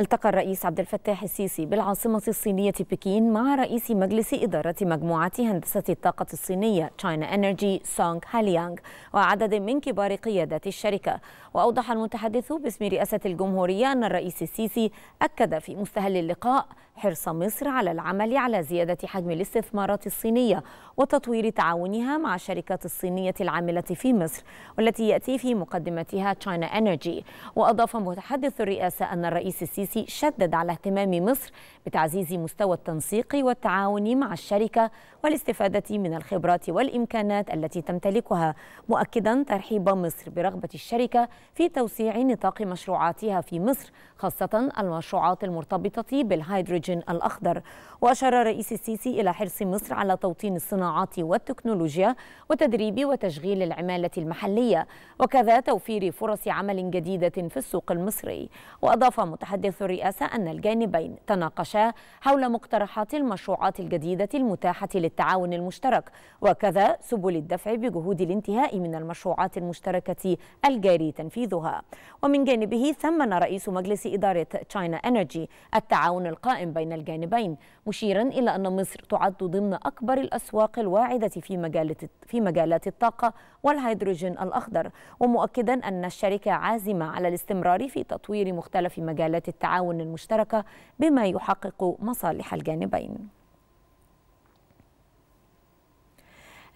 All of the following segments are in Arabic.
التقى الرئيس عبد الفتاح السيسي بالعاصمة الصينية بكين مع رئيس مجلس إدارة مجموعة هندسة الطاقة الصينية تشاينا انرجي سونغ هاليانغ وعدد من كبار قيادات الشركة وأوضح المتحدث باسم رئاسة الجمهورية أن الرئيس السيسي أكد في مستهل اللقاء حرص مصر على العمل على زيادة حجم الاستثمارات الصينية وتطوير تعاونها مع الشركات الصينية العاملة في مصر والتي يأتي في مقدمتها تشاينا انرجي وأضاف متحدث الرئاسة أن الرئيس السيسي السيسي شدد على اهتمام مصر بتعزيز مستوى التنسيق والتعاون مع الشركة والاستفادة من الخبرات والإمكانات التي تمتلكها مؤكدا ترحيب مصر برغبة الشركة في توسيع نطاق مشروعاتها في مصر خاصة المشروعات المرتبطة بالهيدروجين الأخضر وأشار الرئيس السيسي إلى حرص مصر على توطين الصناعات والتكنولوجيا وتدريب وتشغيل العمالة المحلية وكذا توفير فرص عمل جديدة في السوق المصري وأضاف متحدث مجلس الرئاسة أن الجانبين تناقشا حول مقترحات المشروعات الجديدة المتاحة للتعاون المشترك وكذا سبل الدفع بجهود الانتهاء من المشروعات المشتركة الجاري تنفيذها ومن جانبه ثمن رئيس مجلس إدارة تشاينا أنرجي التعاون القائم بين الجانبين مشيرا إلى أن مصر تعد ضمن أكبر الأسواق الواعدة في مجال في مجالات الطاقة والهيدروجين الأخضر ومؤكدا أن الشركة عازمة على الاستمرار في تطوير مختلف مجالات التعاون التعاون المشتركة بما يحقق مصالح الجانبين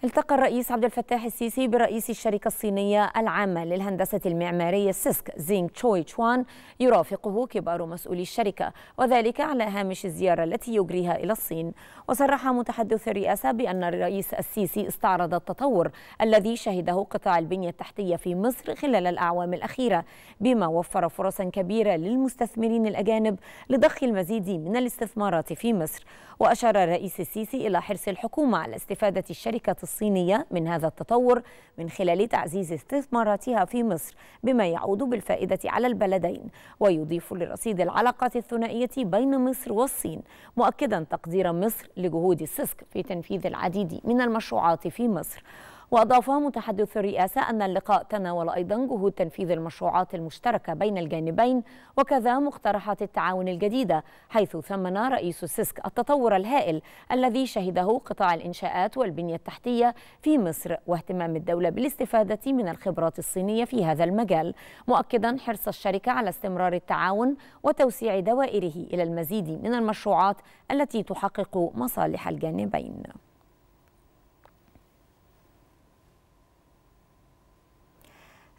التقى الرئيس عبد الفتاح السيسي برئيس الشركة الصينية العامة للهندسة المعمارية سيسك زينغ تشوي تشوان يرافقه كبار مسؤولي الشركة وذلك على هامش الزيارة التي يجريها إلى الصين وصرح متحدث الرئاسة بأن الرئيس السيسي استعرض التطور الذي شهده قطاع البنية التحتية في مصر خلال الأعوام الأخيرة بما وفر فرصا كبيرة للمستثمرين الأجانب لضخ المزيد من الاستثمارات في مصر وأشار الرئيس السيسي إلى حرص الحكومة على استفادة الشركة الصينية من هذا التطور من خلال تعزيز استثماراتها في مصر بما يعود بالفائدة على البلدين ويضيف لرصيد العلاقات الثنائية بين مصر والصين مؤكدا تقدير مصر لجهود السيسك في تنفيذ العديد من المشروعات في مصر وأضاف متحدث الرئاسة أن اللقاء تناول أيضا جهود تنفيذ المشروعات المشتركة بين الجانبين وكذا مقترحات التعاون الجديدة حيث ثمن رئيس السيسك التطور الهائل الذي شهده قطاع الإنشاءات والبنية التحتية في مصر واهتمام الدولة بالاستفادة من الخبرات الصينية في هذا المجال مؤكدا حرص الشركة على استمرار التعاون وتوسيع دوائره إلى المزيد من المشروعات التي تحقق مصالح الجانبين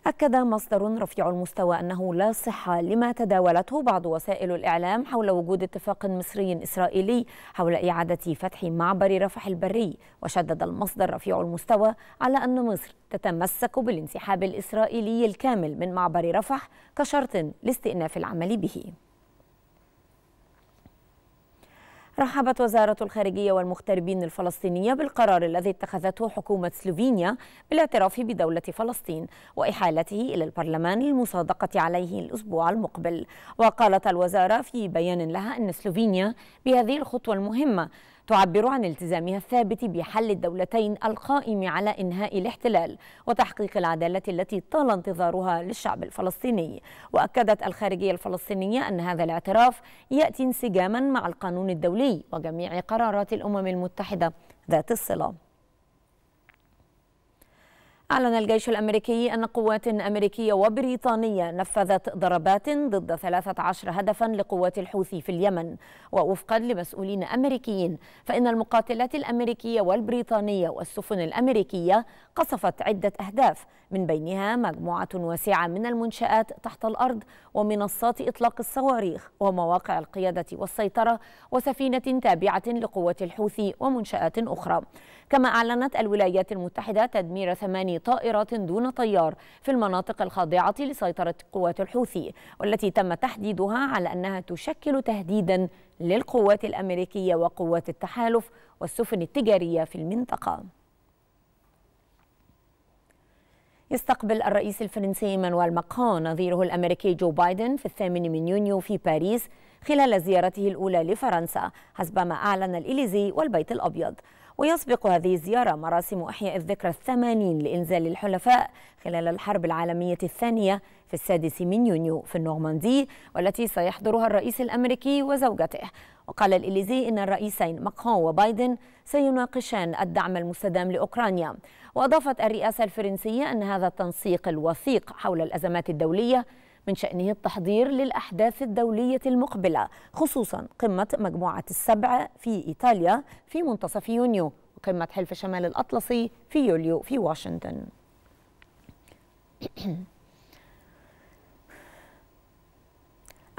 أكد مصدر رفيع المستوى أنه لا صحة لما تداولته بعض وسائل الإعلام حول وجود اتفاق مصري إسرائيلي حول إعادة فتح معبر رفح البري وشدد المصدر رفيع المستوى على أن مصر تتمسك بالانسحاب الإسرائيلي الكامل من معبر رفح كشرط لاستئناف العمل به رحبت وزارة الخارجية والمغتربين الفلسطينية بالقرار الذي اتخذته حكومة سلوفينيا بالاعتراف بدولة فلسطين وإحالته إلى البرلمان للمصادقة عليه الأسبوع المقبل وقالت الوزارة في بيان لها أن سلوفينيا بهذه الخطوة المهمة تعبر عن التزامها الثابت بحل الدولتين القائم على إنهاء الاحتلال وتحقيق العدالة التي طال انتظارها للشعب الفلسطيني وأكدت الخارجية الفلسطينية أن هذا الاعتراف يأتي انسجاما مع القانون الدولي وجميع قرارات الأمم المتحدة ذات الصلة أعلن الجيش الأمريكي أن قوات أمريكية وبريطانية نفذت ضربات ضد 13 هدفا لقوات الحوثي في اليمن ووفقا لمسؤولين أمريكيين فإن المقاتلات الأمريكية والبريطانية والسفن الأمريكية قصفت عدة أهداف من بينها مجموعة واسعة من المنشآت تحت الأرض ومنصات إطلاق الصواريخ ومواقع القيادة والسيطرة وسفينة تابعة لقوات الحوثي ومنشآت أخرى كما أعلنت الولايات المتحدة تدمير ثماني طائرات دون طيار في المناطق الخاضعة لسيطرة قوات الحوثي والتي تم تحديدها على أنها تشكل تهديدا للقوات الأمريكية وقوات التحالف والسفن التجارية في المنطقة يستقبل الرئيس الفرنسي مانويل ماكرون نظيره الامريكي جو بايدن في الثامن من يونيو في باريس خلال زيارته الاولى لفرنسا حسبما اعلن الاليزي والبيت الابيض ويسبق هذه الزيارة مراسم إحياء الذكرى الثمانين لإنزال الحلفاء خلال الحرب العالمية الثانية في السادس من يونيو في النورماندي والتي سيحضرها الرئيس الأمريكي وزوجته وقال الإليزي إن الرئيسين ماكرون وبايدن سيناقشان الدعم المستدام لأوكرانيا وأضافت الرئاسة الفرنسية أن هذا التنسيق الوثيق حول الأزمات الدولية من شأنه التحضير للأحداث الدولية المقبلة خصوصا قمة مجموعة السبع في إيطاليا في منتصف يونيو وقمة حلف شمال الأطلسي في يوليو في واشنطن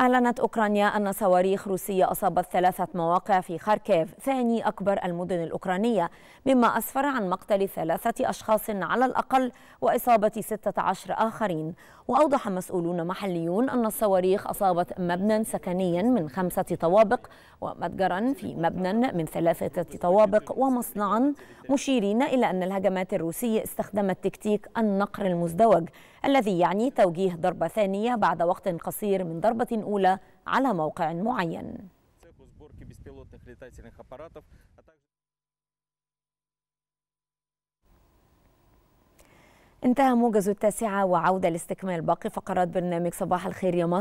أعلنت أوكرانيا أن صواريخ روسية أصابت ثلاثة مواقع في خاركيف ثاني أكبر المدن الأوكرانية مما أسفر عن مقتل ثلاثة أشخاص على الأقل وإصابة 16 آخرين وأوضح مسؤولون محليون أن الصواريخ أصابت مبنى سكنيا من خمسة طوابق ومتجرا في مبنى من ثلاثة طوابق ومصنعا مشيرين إلى أن الهجمات الروسية استخدمت تكتيك النقر المزدوج الذي يعني توجيه ضربة ثانية بعد وقت قصير من ضربة أولى على موقع معين انتهى موجز التاسعة وعودة لاستكمال باقي فقرات برنامج صباح الخير يا مصر